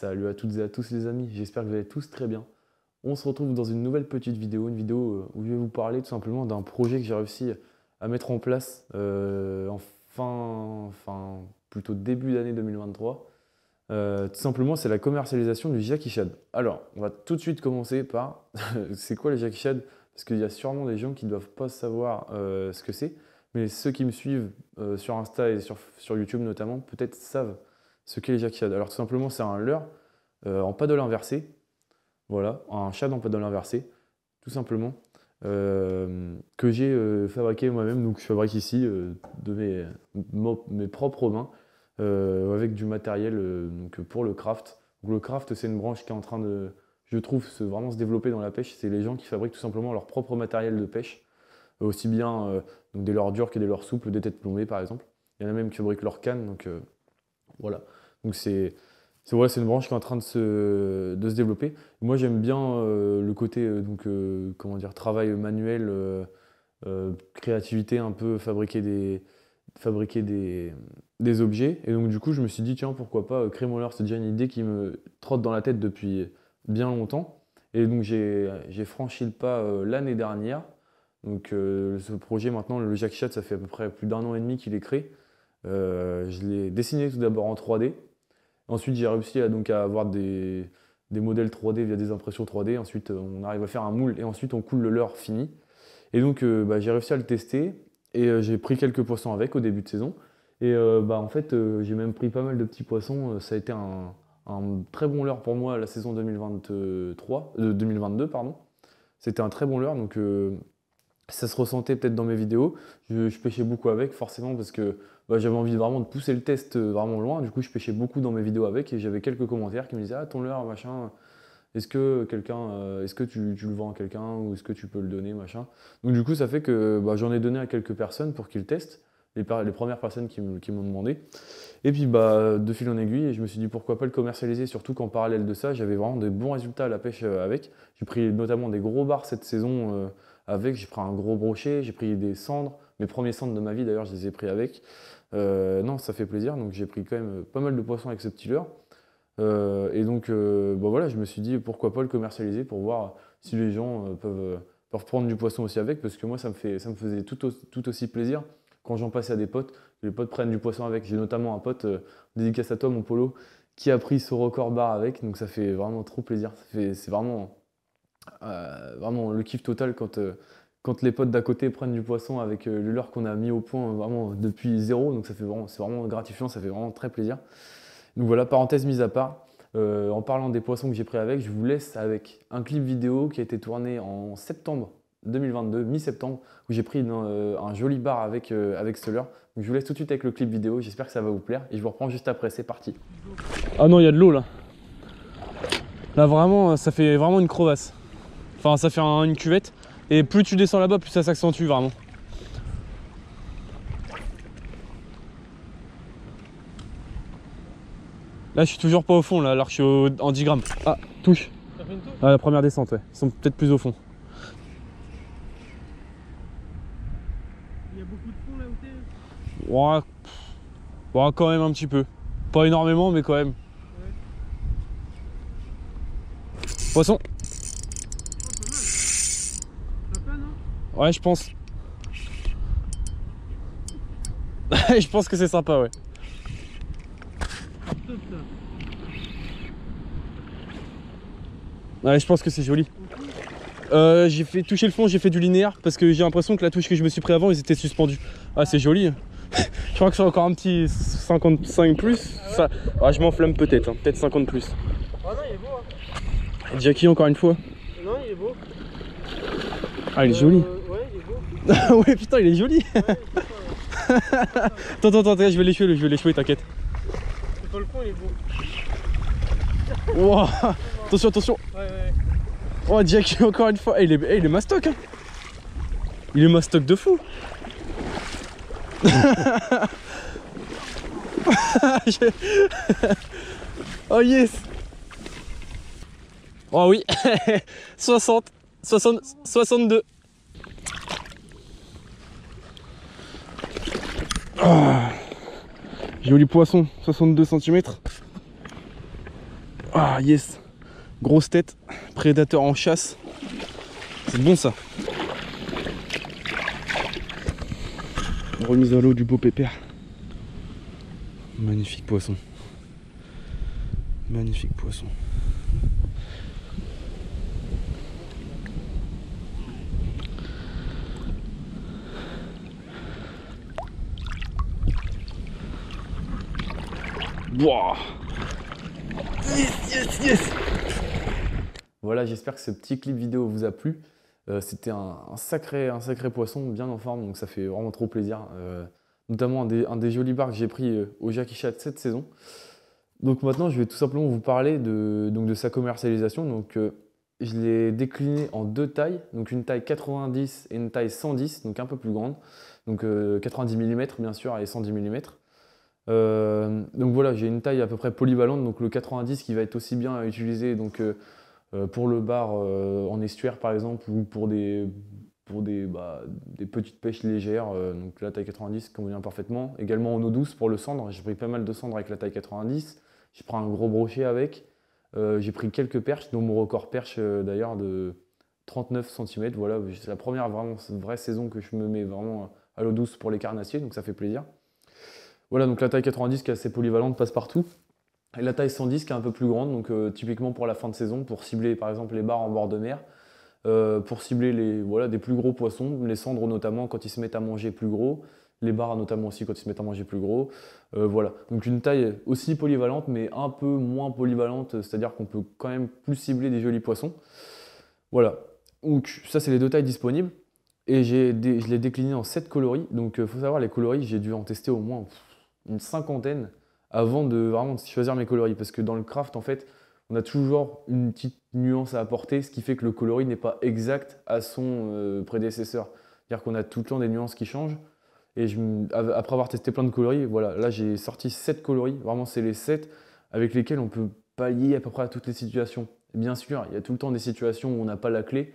Salut à toutes et à tous les amis, j'espère que vous allez tous très bien. On se retrouve dans une nouvelle petite vidéo, une vidéo euh, où je vais vous parler tout simplement d'un projet que j'ai réussi à mettre en place euh, en fin, enfin plutôt début d'année 2023. Euh, tout simplement, c'est la commercialisation du Jacky Alors, on va tout de suite commencer par c'est quoi le Jacky Chad Parce qu'il y a sûrement des gens qui ne doivent pas savoir ce que c'est, mais ceux qui me suivent sur Insta et sur, sur YouTube notamment, peut-être savent ce qu'est les jacquillades. Alors tout simplement, c'est un leurre euh, en en de inversé. Voilà, un chat en paddle inversé, tout simplement, euh, que j'ai euh, fabriqué moi-même. Donc je fabrique ici de mes, mes, propres mains avec du matériel donc, pour le craft. le craft, c'est une branche qui est en train de, je trouve, vraiment se développer dans la pêche. C'est les gens qui fabriquent tout simplement leur propre matériel de pêche, aussi bien donc, des leurres durs que des leurres souples, des têtes plombées par exemple. Il y en a même qui fabriquent leurs cannes, donc voilà. Donc c'est c'est une branche qui est en train de se, de se développer. Moi, j'aime bien euh, le côté euh, donc, euh, comment dire, travail manuel, créativité, un peu fabriquer des, fabriquer des, objets. Et donc, du coup, je me suis dit, tiens, pourquoi pas, mon créer leurre c'est déjà une idée qui me trotte dans la tête depuis bien longtemps. Et donc, j'ai franchi le pas l'année dernière. Donc, ce projet, maintenant, le Jack Chat, ça fait à peu près plus d'un an et demi qu'il est créé. je l'ai dessiné tout d'abord en 3D. Ensuite, j'ai réussi à, donc, à avoir des, des, modèles 3D via des impressions 3D. Ensuite, euh, on arrive à faire un moule et ensuite, on coule le leurre fini. Et donc, euh, bah, j'ai réussi à le tester et euh, j'ai pris quelques poissons avec au début de saison. Et bah, en fait, j'ai même pris pas mal de petits poissons. Ça a été un, très bon leurre pour moi la saison 2023, 2022. pardon. C'était un très bon leurre. Donc, ça se ressentait peut-être dans mes vidéos. Je, pêchais beaucoup avec, forcément, parce que bah, j'avais envie vraiment de pousser le test euh, vraiment loin. Du coup, je pêchais beaucoup dans mes vidéos avec et j'avais quelques commentaires qui me disaient Ah, ton leurre, machin, est-ce que quelqu'un, euh, est-ce que tu, le vends à quelqu'un ou est-ce que tu peux le donner, machin. Donc, du coup, ça fait que bah, j'en ai donné à quelques personnes pour qu'ils testent, les, premières personnes qui, m'ont demandé. Et puis, bah, de fil en aiguille, je me suis dit pourquoi pas le commercialiser, surtout qu'en parallèle de ça, j'avais vraiment des bons résultats à la pêche euh, avec. J'ai pris notamment des gros bars cette saison avec. J'ai pris un gros brochet, j'ai pris des cendres. Mes premiers cendres de ma vie, d'ailleurs, je les ai pris avec. Euh, non, ça fait plaisir. Donc, j'ai pris quand même euh, pas mal de poissons avec ce petit leurre. Euh, et donc, bah voilà, je me suis dit pourquoi pas le commercialiser pour voir si les gens peuvent, prendre du poisson aussi avec. Parce que moi, ça me, fait, ça me faisait tout, aussi plaisir quand j'en passais à des potes. Les potes prennent du poisson avec. J'ai notamment un pote, dédicace à toi, mon polo, qui a pris ce record bar avec. Donc, ça fait vraiment trop plaisir. C'est vraiment euh, vraiment le kiff total quand, euh, quand les potes d'à côté prennent du poisson avec euh, le leurre qu'on a mis au point vraiment depuis zéro. Donc ça fait vraiment, c'est vraiment gratifiant, ça fait vraiment très plaisir. Donc voilà, parenthèse mise à part. en parlant des poissons que j'ai pris avec, je vous laisse avec un clip vidéo qui a été tourné en septembre 2022, mi-septembre, où j'ai pris un joli bar avec, avec ce leurre. Donc je vous laisse tout de suite avec le clip vidéo, j'espère que ça va vous plaire et je vous reprends juste après, c'est parti. Ah non, il y a de l'eau là. Là vraiment, ça fait vraiment une crevasse. Enfin, ça fait une cuvette. Et plus tu descends là-bas, plus ça s'accentue vraiment. Là, je suis toujours pas au fond, là, alors que je suis en 10 grammes. Ah, touche. Ah, la première descente, ouais. Ils sont peut-être plus au fond. Il y a beaucoup de fond là où t'es ouais, ouais, quand même un petit peu. Pas énormément, mais quand même. Poisson Ouais, je pense. je pense que c'est sympa, ouais. Ouais, je pense que c'est joli. Euh, j'ai fait toucher le fond, j'ai fait du linéaire parce que j'ai l'impression que la touche que je me suis pris avant, ils étaient suspendus. Ah, c'est joli. je crois que c'est encore un petit 55 plus. Ça, ah, je m'enflamme peut-être, hein. peut-être 50 plus. Oh non, il est beau. Hein. Jackie, encore une fois. Non, il est beau. Ah, il est joli. Euh, ouais, putain, il est joli. attends, attends, attends, je vais l'échouer, je vais l'échouer, t'inquiète. Le point il est beau. Attention, attention. Ouais, ouais. Oh, Jack, encore une fois. Eh, il, est, eh, il est mastoc. Hein. Il est mastoc de fou. oh yes. Oh oui. 60, 60, 62. Ah. joli poisson, 62 cm. Ah yes, grosse tête, prédateur en chasse. C'est bon ça. Remise à l'eau du beau pépère. Magnifique poisson. Magnifique poisson. Voilà, j'espère que ce petit clip vidéo vous a plu. Euh, c'était un, sacré, un sacré poisson, bien en forme, donc ça fait vraiment trop plaisir. Euh, notamment un des, jolis bars que j'ai pris euh, au Jackie Chat cette saison. Donc maintenant, je vais tout simplement vous parler de, donc de sa commercialisation. Donc, je l'ai décliné en deux tailles, donc une taille 90 et une taille 110, donc un peu plus grande. Donc 90 mm bien sûr et 110 mm. Euh, donc voilà, j'ai une taille à peu près polyvalente, donc le 90 qui va être aussi bien à utiliser donc, euh, euh, pour le bar en estuaire par exemple ou pour des, pour des, bah, des petites pêches légères. donc la taille 90 convient parfaitement. Également en eau douce pour le cendre, j'ai pris pas mal de cendre avec la taille 90. J'ai pris un gros brochet avec. j'ai pris quelques perches, dont mon record perche d'ailleurs de 39 cm. Voilà, c'est la première vraiment, vraie saison que je me mets vraiment à l'eau douce pour les carnassiers, donc ça fait plaisir. Voilà, donc la taille 90 qui est assez polyvalente passe partout. Et la taille 110 qui est un peu plus grande, donc euh, typiquement pour la fin de saison, pour cibler par exemple les bars en bord de mer, euh, pour cibler les, voilà, des plus gros poissons, les cendres notamment quand ils se mettent à manger plus gros, les bars notamment aussi quand ils se mettent à manger plus gros. Euh, voilà, donc une taille aussi polyvalente mais un peu moins polyvalente, c'est-à-dire qu'on peut quand même plus cibler des jolis poissons. Voilà, donc ça c'est les deux tailles disponibles. Et j'ai je l'ai décliné en 7 coloris, donc il faut savoir les coloris, j'ai dû en tester au moins une cinquantaine avant de vraiment choisir mes coloris. Parce que dans le craft, en fait, on a toujours une petite nuance à apporter, ce qui fait que le coloris n'est pas exact à son euh, prédécesseur. C'est-à-dire qu'on a tout le temps des nuances qui changent. Et après avoir testé plein de coloris, voilà, là j'ai sorti 7 coloris, vraiment c'est les 7 avec lesquels on peut pallier à peu près à toutes les situations. bien sûr, il y a tout le temps des situations où on n'a pas la clé,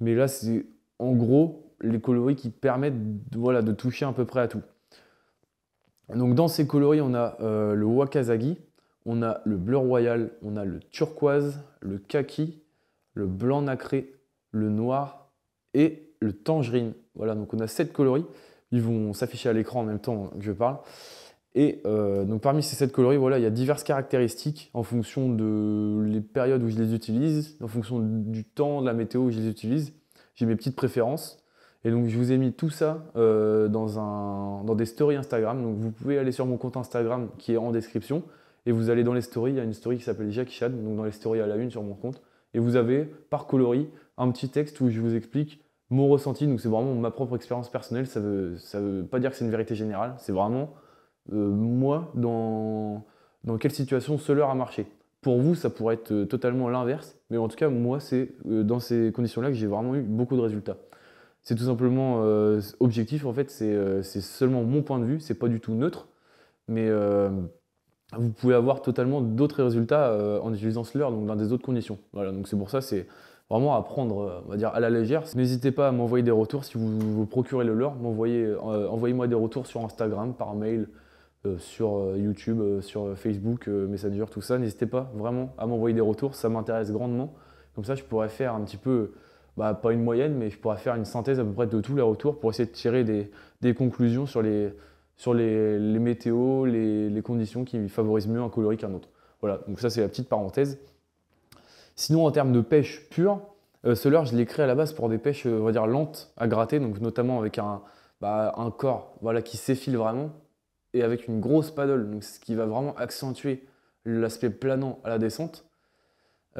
mais là c'est en gros les coloris qui permettent voilà, de toucher à peu près à tout. Donc dans ces coloris, on a euh, le Wakazagi, on a le bleu royal, on a le turquoise, le kaki, le blanc nacré, le noir et le tangerine. Voilà, donc on a sept coloris. Ils vont s'afficher à l'écran en même temps que je parle. Et euh, donc parmi ces sept coloris, voilà, il y a diverses caractéristiques en fonction de les périodes où je les utilise, en fonction du temps, de la météo où je les utilise. J'ai mes petites préférences. Et donc je vous ai mis tout ça euh, dans, des stories Instagram. Donc vous pouvez aller sur mon compte Instagram qui est en description. Et vous allez dans les stories, il y a une story qui s'appelle Jackie Chad. donc dans les stories à la une sur mon compte. Et vous avez par coloris un petit texte où je vous explique mon ressenti. Donc c'est vraiment ma propre expérience personnelle. Ça ne veut, pas dire que c'est une vérité générale. C'est vraiment euh, moi dans, quelle situation ce leurre a marché. Pour vous, ça pourrait être euh, totalement l'inverse. Mais en tout cas, moi, c'est dans ces conditions-là que j'ai vraiment eu beaucoup de résultats c'est tout simplement euh, objectif. En fait, euh, c'est seulement mon point de vue, c'est pas du tout neutre. Mais euh, vous pouvez avoir totalement d'autres résultats en utilisant leurre, donc dans des autres conditions. Voilà, donc c'est pour ça, c'est vraiment à prendre, on va dire, à la légère. N'hésitez pas à m'envoyer des retours si vous vous procurez le leurre. Envoyez-moi des retours sur Instagram, par mail, sur YouTube, sur Facebook, Messenger, tout ça. N'hésitez pas vraiment à m'envoyer des retours, ça m'intéresse grandement. Comme ça, je pourrais faire un petit peu bah, pas une moyenne, mais je pourrais faire une synthèse à peu près de tous les retours pour essayer de tirer des, conclusions sur les, sur les, météos, les, conditions qui favorisent mieux un coloris qu'un autre. Voilà, donc ça c'est la petite parenthèse. Sinon, en termes de pêche pure, euh, ce leurre, je l'ai créé à la base pour des pêches, on va dire, lentes à gratter, donc notamment avec un, bah, un corps voilà, qui s'effile vraiment et avec une grosse paddle, donc ce qui va vraiment accentuer l'aspect planant à la descente.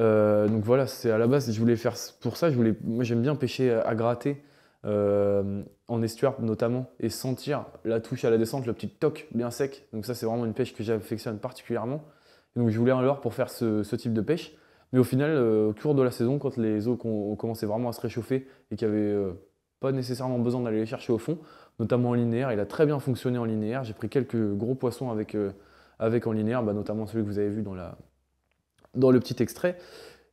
Euh, donc voilà, c'est à la base, je voulais faire pour ça, je voulais, moi j'aime bien pêcher euh, à gratter, euh, en estuaire notamment, et sentir la touche à la descente, le petit toc bien sec. Donc ça c'est vraiment une pêche que j'affectionne particulièrement. donc je voulais un leurre pour faire ce, type de pêche. Mais au final, au cours de la saison, quand les eaux ont, commencé vraiment à se réchauffer et qu'il n'y avait pas nécessairement besoin d'aller les chercher au fond, notamment en linéaire, il a très bien fonctionné en linéaire. J'ai pris quelques gros poissons avec, avec en linéaire, bah, notamment celui que vous avez vu dans la, dans le petit extrait.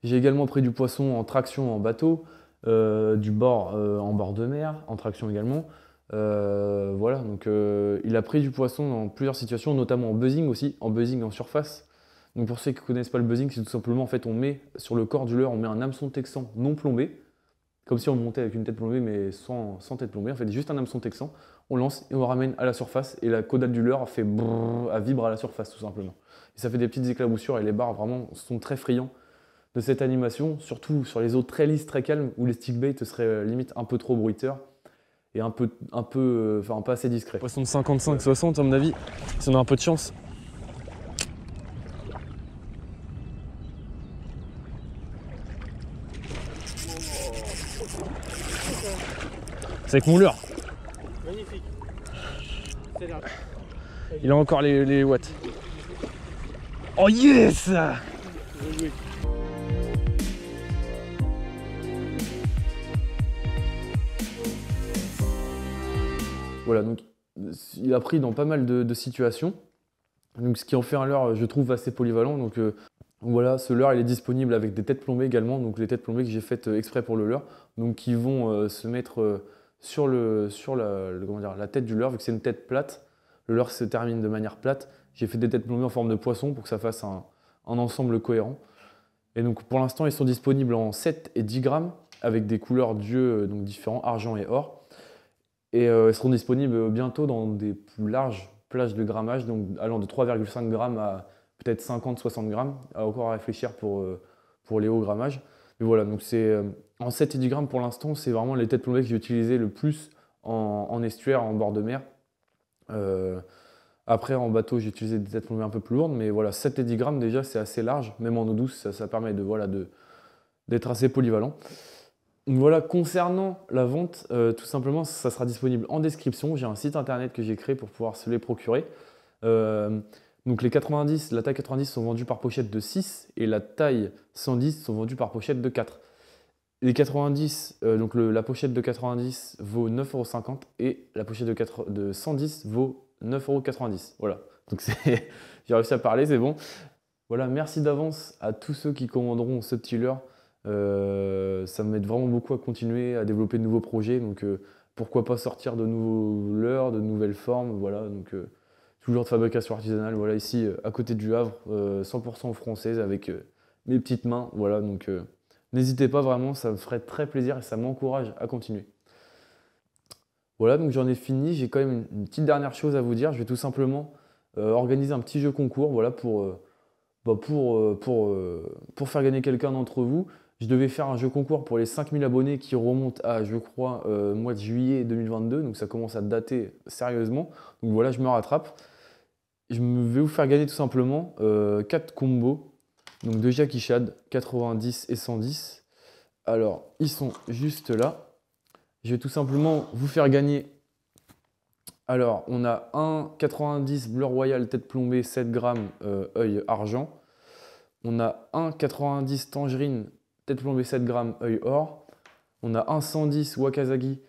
J'ai également pris du poisson en traction en bateau, euh, du bord euh, en bord de mer, en traction également. Euh, voilà, donc il a pris du poisson dans plusieurs situations, notamment en buzzing aussi, en buzzing en surface. Donc pour ceux qui ne connaissent pas le buzzing, c'est tout simplement en fait on met sur le corps du leurre, on met un hameçon texan non plombé, comme si on montait avec une tête plombée mais sans, sans tête plombée, en fait juste un hameçon texan, on lance et on ramène à la surface et la caudale du leurre fait brrr, à vibre à la surface tout simplement ça fait des petites éclaboussures et les bars vraiment sont très friands de cette animation, surtout sur les eaux très lisses, très calmes, où les stick baits seraient euh, limite un peu trop bruiteurs et un peu, un peu, euh, enfin pas assez discret. Poisson de 55-60 à mon avis, si on a un peu de chance. C'est avec mon Magnifique. Il a encore les watts. Oh yes Voilà, donc il a pris dans pas mal de, situations. Donc, ce qui en fait un leurre, je trouve assez polyvalent. Euh, donc, voilà, ce leurre, il est disponible avec des têtes plombées également. Donc, les têtes plombées que j'ai faites euh, exprès pour le leurre, donc qui vont euh, se mettre sur, le, sur la, la tête du leurre, vu que c'est une tête plate. Le leurre se termine de manière plate j'ai fait des têtes plombées en forme de poisson pour que ça fasse un, ensemble cohérent. Et donc pour l'instant, ils sont disponibles en 7 et 10 grammes avec des couleurs d'yeux euh, donc différents, argent et or. Et euh, ils seront disponibles bientôt dans des plus larges plages de grammage, donc allant de 3,5 grammes à peut-être 50-60 grammes, à encore à réfléchir pour, euh, pour les hauts grammages. Mais voilà, donc c'est euh, en 7 et 10 grammes pour l'instant, c'est vraiment les têtes plombées que j'ai utilisées le plus en, estuaire, en bord de mer. Après, en bateau, j'ai utilisé des têtes plombées un peu plus lourdes, mais voilà, 7 et 10 grammes déjà, c'est assez large, même en eau douce, ça, permet de voilà de d'être assez polyvalent. Voilà, concernant la vente, euh, tout simplement, ça sera disponible en description. J'ai un site internet que j'ai créé pour pouvoir se les procurer. Euh, donc les 90, la taille 90 sont vendus par pochette de 6 et la taille 110 sont vendues par pochette de 4. Les 90, euh, donc la pochette de 90 vaut 9,50€ et la pochette de, de 110 vaut 9,90€. Voilà. Donc j'ai réussi à parler, c'est bon. Voilà, merci d'avance à tous ceux qui commanderont ce petit leurre. Euh, ça m'aide vraiment beaucoup à continuer à développer de nouveaux projets. Donc euh, pourquoi pas sortir de nouveaux leurres, de nouvelles formes. Voilà, donc euh, toujours de fabrication artisanale. Voilà, ici à côté du Havre, 100% française avec mes petites mains. Voilà, donc n'hésitez pas vraiment, ça me ferait très plaisir et ça m'encourage à continuer. Voilà, donc j'en ai fini. J'ai quand même une, petite dernière chose à vous dire. Je vais tout simplement euh, organiser un petit jeu concours voilà, pour, euh, bah, pour, euh, pour, pour faire gagner quelqu'un d'entre vous. Je devais faire un jeu concours pour les 5000 abonnés qui remontent à, je crois, mois de juillet 2022. Donc ça commence à dater sérieusement. Donc voilà, je me rattrape. Je vais vous faire gagner tout simplement 4 combos. Donc de Jackie 90 et 110. Alors, ils sont juste là. Je vais tout simplement vous faire gagner. Alors, on a 1,90 bleu royal tête plombée 7 grammes euh, œil argent. On a 1x90 tangerine tête plombée 7 grammes œil or. On a 1x110 wakazagi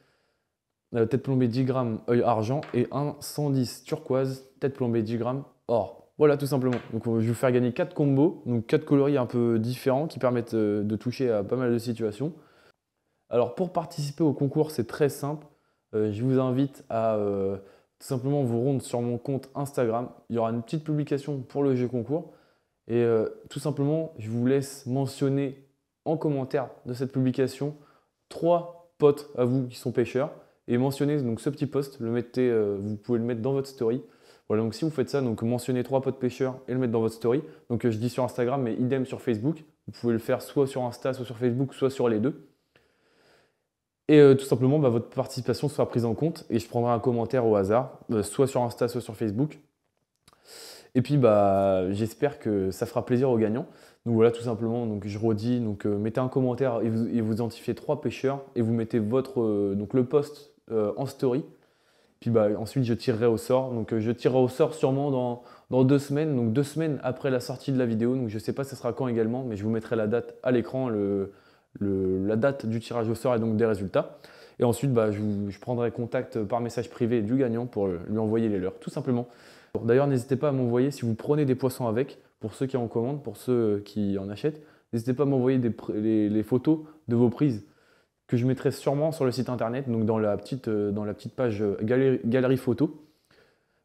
euh, tête plombée 10 grammes œil argent et 1x110 turquoise tête plombée 10 grammes or. Voilà tout simplement. Donc je vais vous faire gagner 4 combos, donc 4 coloris un peu différents qui permettent euh, de toucher à pas mal de situations. Alors pour participer au concours, c'est très simple. Euh, je vous invite à euh, tout simplement vous rendre sur mon compte Instagram. Il y aura une petite publication pour le jeu concours. Et euh, tout simplement, je vous laisse mentionner en commentaire de cette publication trois potes à vous qui sont pêcheurs. Et mentionnez donc ce petit post, le vous pouvez le mettre dans votre story. Voilà, donc si vous faites ça, donc mentionnez trois potes pêcheurs et le mettre dans votre story. Donc je dis sur Instagram, mais idem sur Facebook. Vous pouvez le faire soit sur Insta, soit sur Facebook, soit sur les deux. Et euh, tout simplement, bah, votre participation sera prise en compte et je prendrai un commentaire au hasard, euh, soit sur Insta, soit sur Facebook. Et puis, bah, j'espère que ça fera plaisir aux gagnants. Donc voilà, tout simplement, donc, je redis, donc, euh, mettez un commentaire et vous, identifiez trois pêcheurs et vous mettez votre, donc, le post en story. Puis bah, ensuite, je tirerai au sort. Donc je tirerai au sort sûrement dans, deux semaines, donc deux semaines après la sortie de la vidéo. Donc je ne sais pas ce sera quand également, mais je vous mettrai la date à l'écran, le, la date du tirage au sort et donc des résultats. Et ensuite, bah, je, prendrai contact par message privé du gagnant pour lui envoyer les leurs, tout simplement. D'ailleurs, n'hésitez pas à m'envoyer si vous prenez des poissons avec, pour ceux qui en commandent, pour ceux qui en achètent, n'hésitez pas à m'envoyer les, photos de vos prises que je mettrai sûrement sur le site internet, donc dans la petite, euh, dans la petite page galerie, photo.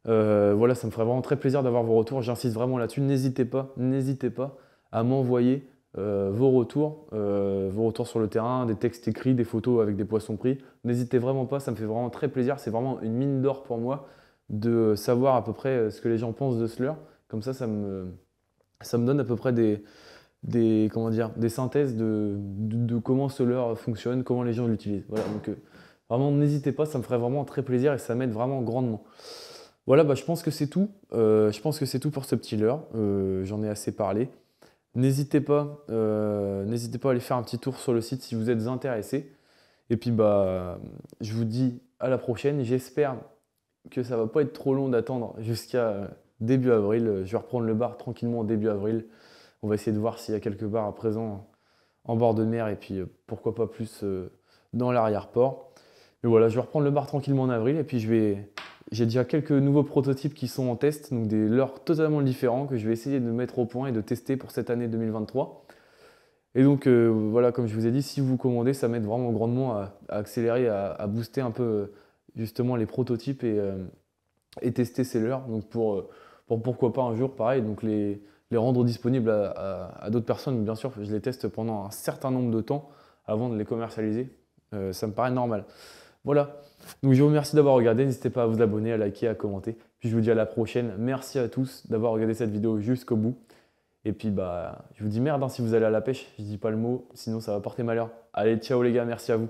Euh, voilà, ça me ferait vraiment très plaisir d'avoir vos retours. J'insiste vraiment là-dessus. N'hésitez pas, n'hésitez pas à m'envoyer euh, vos retours, euh, vos retours sur le terrain, des textes écrits, des photos avec des poissons pris. N'hésitez vraiment pas, ça me fait vraiment très plaisir. C'est vraiment une mine d'or pour moi de savoir à peu près euh, ce que les gens pensent de ce leurre, Comme ça, ça me, donne à peu près des, des, synthèses de, de, ce comment fonctionne, comment les gens l'utilisent. donc vraiment, n'hésitez pas, ça me ferait vraiment très plaisir et ça m'aide vraiment grandement. Voilà, bah, je pense que c'est tout. je pense que c'est tout pour ce petit leurre. J'en ai assez parlé. N'hésitez pas, euh, n'hésitez pas à aller faire un petit tour sur le site si vous êtes intéressé. Et puis bah, je vous dis à la prochaine. J'espère que ça va pas être trop long d'attendre jusqu'à euh, début avril. Je vais reprendre le bar tranquillement en début avril. On va essayer de voir s'il y a quelques bars à présent en bord de mer et puis euh, pourquoi pas plus dans l'arrière-port. Mais voilà, je vais reprendre le bar tranquillement en avril et puis je vais j'ai déjà quelques nouveaux prototypes qui sont en test, donc des leurs totalement différents que je vais essayer de mettre au point et de tester pour cette année 2023. Et donc euh, voilà, comme je vous ai dit, si vous commandez, ça m'aide vraiment grandement à, accélérer, à, booster un peu euh, justement les prototypes euh, et, tester ces leurs. Donc pour, pourquoi pas un jour, pareil, donc les, les rendre disponibles à, d'autres personnes. bien sûr, je les teste pendant un certain nombre de temps avant de les commercialiser. ça me paraît normal. Voilà. Donc je vous remercie d'avoir regardé. N'hésitez pas à vous abonner, à liker, à commenter. Puis je vous dis à la prochaine. Merci à tous d'avoir regardé cette vidéo jusqu'au bout. Et puis bah, je vous dis merde hein, si vous allez à la pêche. Je dis pas le mot, sinon ça va porter malheur. Allez, ciao les gars, merci à vous.